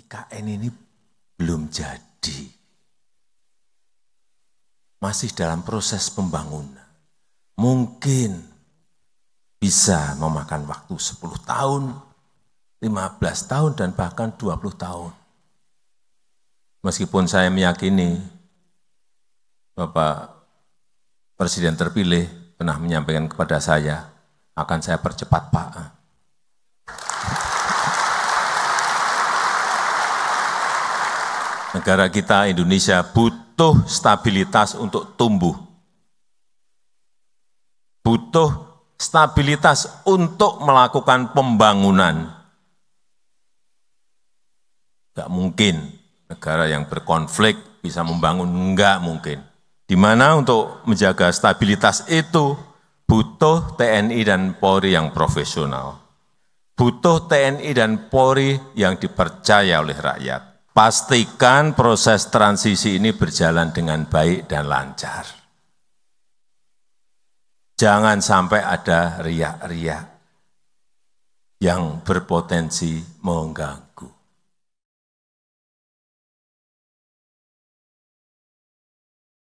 IKN ini belum jadi. Masih dalam proses pembangunan. Mungkin bisa memakan waktu 10 tahun, 15 tahun, dan bahkan 20 tahun. Meskipun saya meyakini Bapak Presiden terpilih pernah menyampaikan kepada saya, akan saya percepat Pak. Negara kita Indonesia butuh stabilitas untuk tumbuh. Butuh stabilitas untuk melakukan pembangunan. Enggak mungkin negara yang berkonflik bisa membangun, enggak mungkin. Di mana untuk menjaga stabilitas itu butuh TNI dan Polri yang profesional. Butuh TNI dan Polri yang dipercaya oleh rakyat. Pastikan proses transisi ini berjalan dengan baik dan lancar. Jangan sampai ada riak-riak yang berpotensi mengganggu.